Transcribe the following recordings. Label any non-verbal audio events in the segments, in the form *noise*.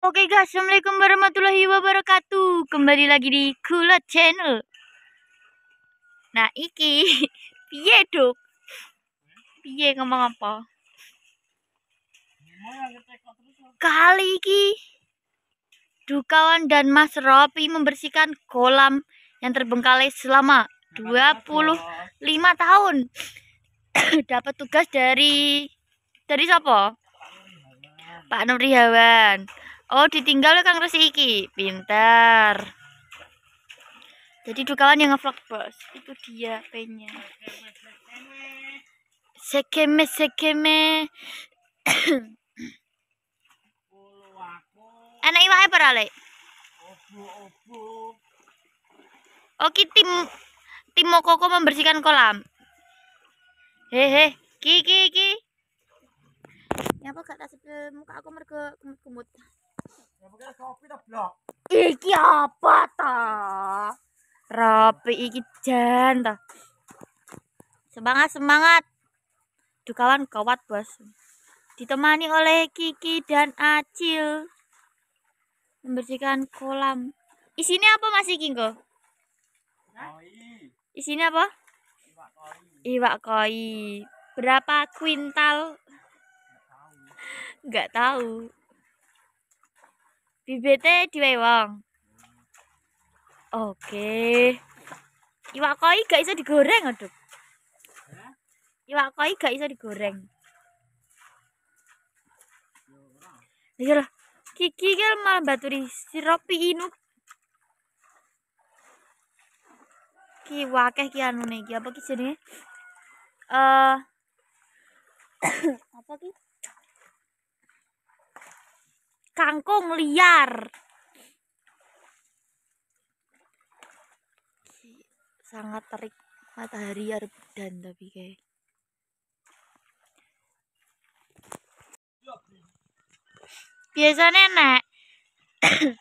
Oke guys, Assalamualaikum warahmatullahi wabarakatuh Kembali lagi di Kulat Channel Nah iki *laughs* Piye dok Piye ngomong apa Kali iki Dukawan dan Mas Ropi membersihkan kolam yang terbengkalai selama 25 tahun *coughs* Dapat tugas dari Dari siapa? Pak Nuri Hawan Oh, ditinggal ya Kang Resi iki. Pintar. Jadi dukawan yang ngevlog, Bos. Itu dia penya. Sekeme sekeme. Enak *coughs* iwake berapa? Oke, oh, tim tim Mokoko membersihkan kolam. Hehe, ki ki ki. Ya apa gak tak muka aku mergo kumut-kumut. Iki apa ta? Rapi iki jan ta. Semangat semangat. Duh kawan kawat bos. Ditemani oleh Kiki dan Acil. Membersihkan kolam. Isinya apa Mas kingko? Nggo? Isinya apa? Iwak koi. Berapa kuintal? Enggak tahu. BBT di wong. Oke. Iwak koi gak iso digoreng, aduh. Iwak koi gak iso digoreng. Iya lah. Kiki kan malah baturi siropi inu. Ki wakeh ki anu nih, apa ki sini? Eh *coughs* apa ki? kangkung liar. Sangat terik matahari ya rebudan tapi kayak. Biasanya nek *coughs*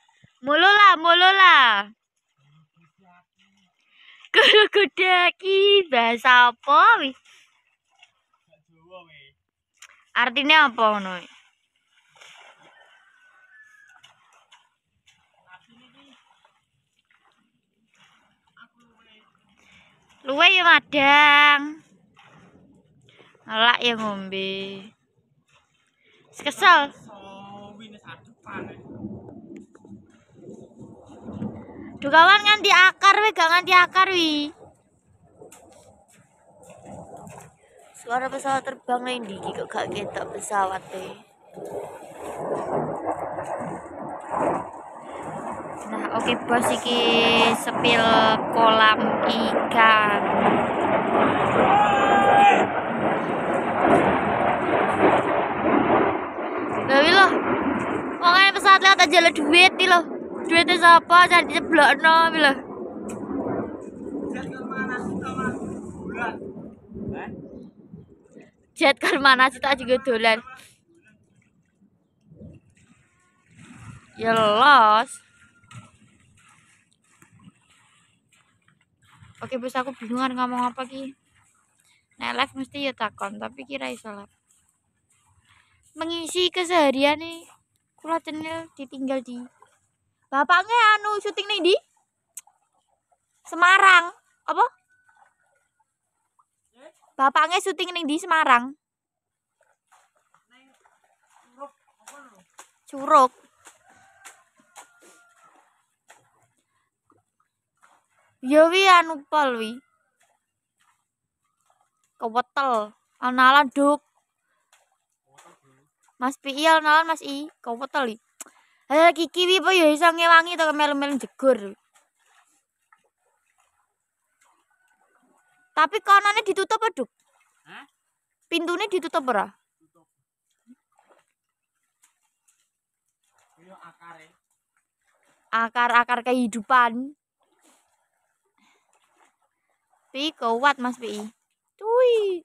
mulu lah, mulu lah. Guru kuda ki bahasa apa wih? Artinya apa nih? luwe ya madang ngelak ya ngombe kesel Duh kawan nganti akar wi, gak nganti akar wi suara pesawat terbang lain di kok gak ketok pesawat deh Oke bos iki sepil kolam ikan. Gawi loh. Makanya pesawat lewat aja lo duit nih loh. Duitnya siapa? Cari di sebelah no, loh. Jet kan mana sih tak juga dolan. Ya lost oke bos aku bingung nggak ngomong apa ki Nah live mesti ya takon tapi kira iso lah. mengisi keseharian nih kula channel ditinggal di bapaknya anu syuting nih di Semarang apa bapaknya syuting nih di Semarang curug wi anu wi. Kewetel. Analan duk. Mas Pi iya analan Mas I, kewetel iki. Hal eh, kiki wi apa ya iso ngewangi to melu-melu jegur. Tapi kanane ditutup apa, Duk? Pintunya ditutup ora? Akar-akar kehidupan. PI kuat Mas PI cuy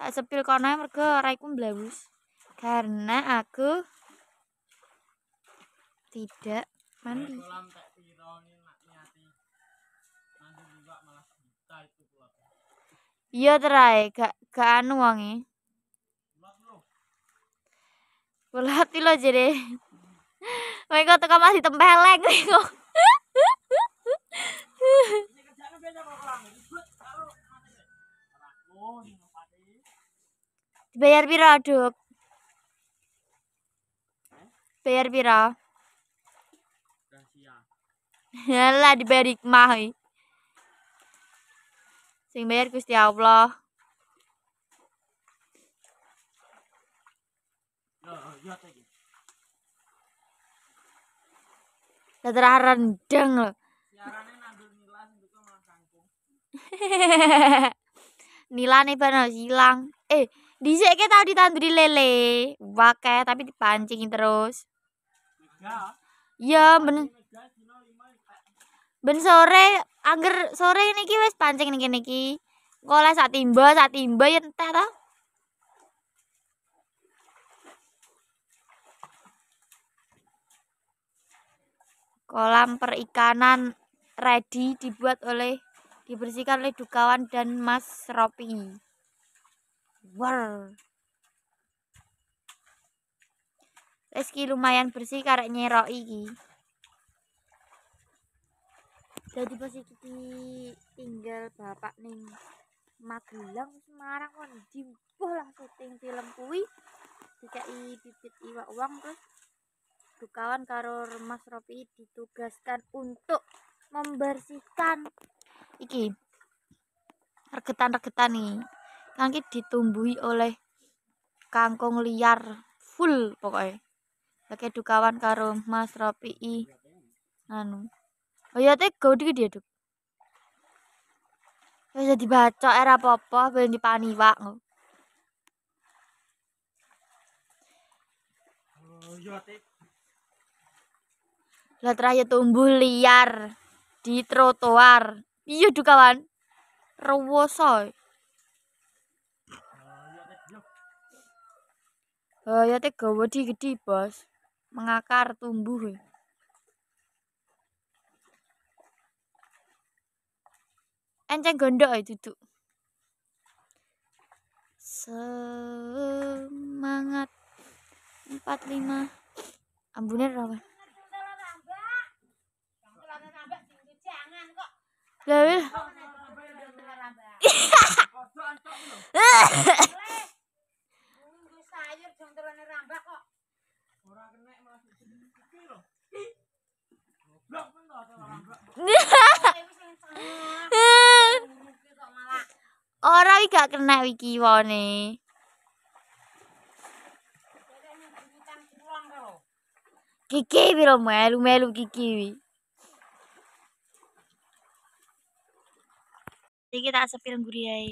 tak sepil mereka mergo raiku mblawus karena aku tidak mandi iya terai gak gak anu wangi Berhati lo jadi Mereka tukang masih tempeleng Mereka *laughs* Dibayar pira, dok, Bayar pira? Yalah dibayar hikmah iki. Sing bayar Gusti Allah. Lah rendeng loh. *laughs* Nilane bener hilang. Eh, dhisik ke tau ditanduri lele. Wakai tapi dipancingin terus. Ya, bener. Ben sore, angger sore niki wes pancing niki niki. Golek saat timba, saat timba ya entah tau. Kolam perikanan ready dibuat oleh dibersihkan oleh Dukawan dan Mas Ropi. War. Reski lumayan bersih karek nyerok iki. Jadi pas iki tinggal bapak ning Magelang Semarang kan, jimpuh lah syuting film Jika Dikai bibit iwak uang terus Dukawan karo Mas Ropi ditugaskan untuk membersihkan iki regetan-regetan nih kangki ditumbuhi oleh kangkung liar full pokoknya pakai dukawan karo Mas Rapi anu oh iya teh go dikit dia duk wis jadi dibaca era popo beli di paniwa oh iya lah terakhir tumbuh liar di trotoar iya tuh kawan rewo Ya Hayate gawa gede bos mengakar tumbuh e. enceng gondok itu e, tuh semangat empat lima, Ambunnya rawan Gabil. Ora iki gak kena iki wone. Kiki biro melu-melu kiki wi. Jadi kita asapin ya.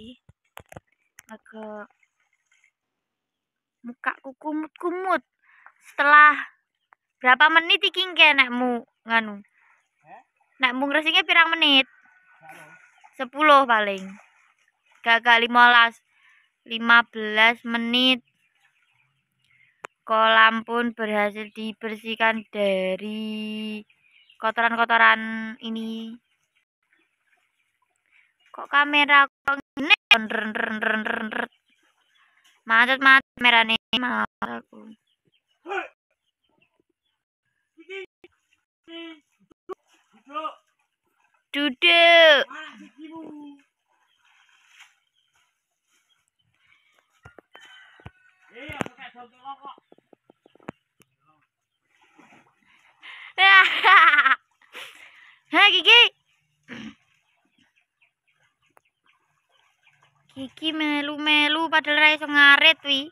Maka muka kumut kumut. Setelah berapa menit iki engke nekmu nganu? Nekmu ngresinge pirang menit? Sepuluh paling. Gagak lima belas menit kolam pun berhasil dibersihkan dari kotoran-kotoran ini kok kamera kok ini macet macet kamera ini malah aku duduk Yeah, okay, so good luck. iki melu-melu padahal ra iso wi.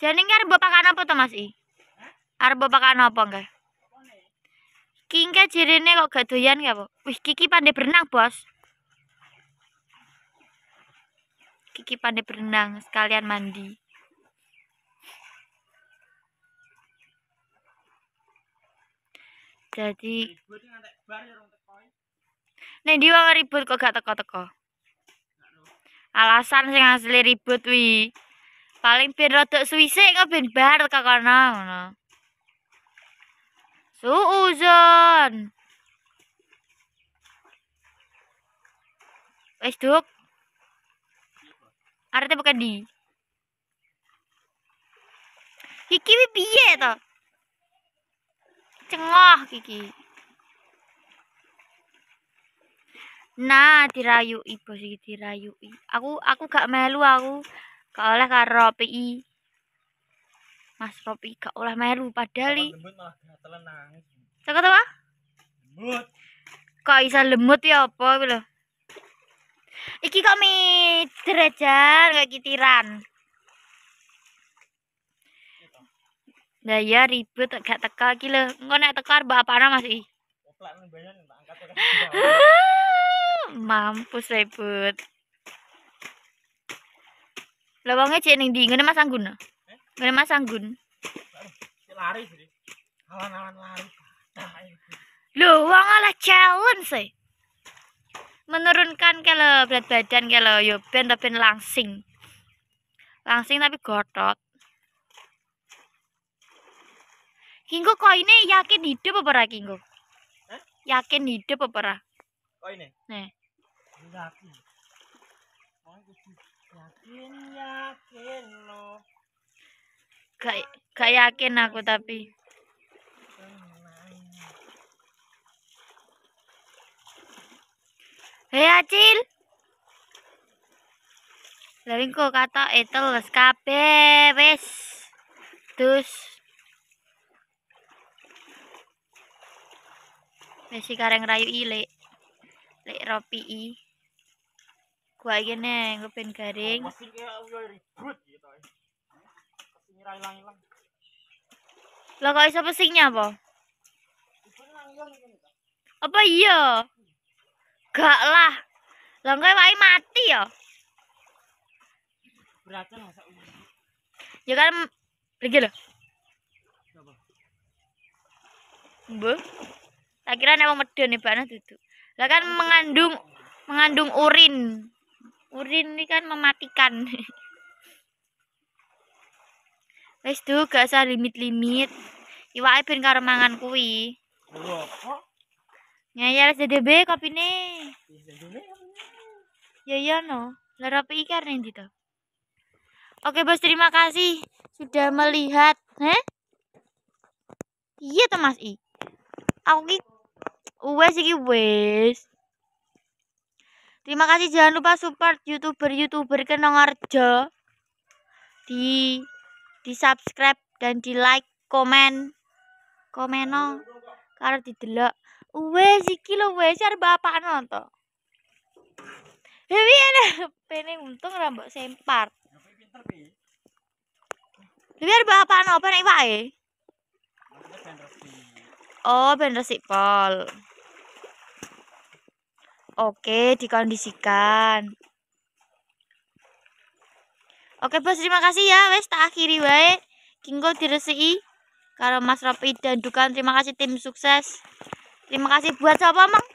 Jane iki arep pakan apa to Mas I? Arep pakan apa enggak? Kiki engke kok gak doyan ya, Pak. Wih, Kiki pandai berenang, Bos. Kiki pandai berenang sekalian mandi. Jadi Nek dia wong ribut kok gak teko-teko? Alasan sing asli ribut wi. Paling ben tuh suwise nggak ben bar tekono ngono. Suuzon. Wes duk. bukan di. Kiki piye to? Cengoh Kiki. Nah, dirayui bos iki i Aku aku gak melu aku. Gak oleh karo PI. Mas Ropi gak oleh melu padahal Cakap apa? Lembut. Kok bisa lembut ya apa iki lho? Iki kok mi derajat gak kitiran. Iya lah ya ribet gak teka iki lho. Engko nek teka mbak *laughs* mampus ribut lawangnya cek di, ndi ngene Mas Anggun eh? ngene Mas Anggun lari sih wong ala challenge sih menurunkan kalau berat badan kalau yo ben tapi langsing langsing tapi gotot Kinggo kau ini yakin hidup apa ora Kinggo? Eh? Yakin hidup apa Oh Nih. Yakin. Yakin yakin Gak, yakin aku tapi. Hei eh, Acil. Lah kok kata etel eh, kabeh wes, terus Wis kareng rayu ile. Ropi i gua ini ngepen garing oh, gitu, eh. lo kok iso pesingnya apa apa iya gak lah lo kok wae mati ya beracun masa umur ya kan pergi lo bu tak kira nek medun nih bakna duduk lah kan mengandung mengandung urin. Urin ini kan mematikan. *laughs* wes tuh gak usah limit-limit. iwa ipin karo mangan kuwi. Ya jdb kopi nih Ya ya no. Lah rapi nih arep Oke bos terima kasih sudah melihat. Heh? Iya tuh Mas I. Aku Wes iki wes. Terima kasih jangan lupa support YouTuber-YouTuber Kenongarjo. Di di subscribe dan di like, komen, komeno karena didelok. Wes iki lho wes arep bapakno to. Dewi ada pening untung rambut sempar. Dewi bapak bapakno apa nek wae? Oh, ben resik pol. Oke, dikondisikan. Oke, Bos, terima kasih ya. Wes tak akhiri wae. Kinggo diresi kalau Mas Rapi dan Dukan. Terima kasih tim sukses. Terima kasih buat siapa, Mang?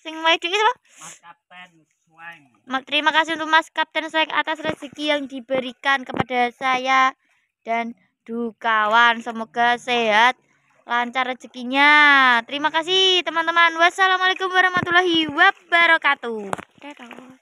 Sing wae itu apa? Mas Kapten Swang. Terima kasih untuk Mas Kapten Swing atas rezeki yang diberikan kepada saya dan Dukawan. Semoga sehat lancar rezekinya. Terima kasih teman-teman. Wassalamualaikum warahmatullahi wabarakatuh.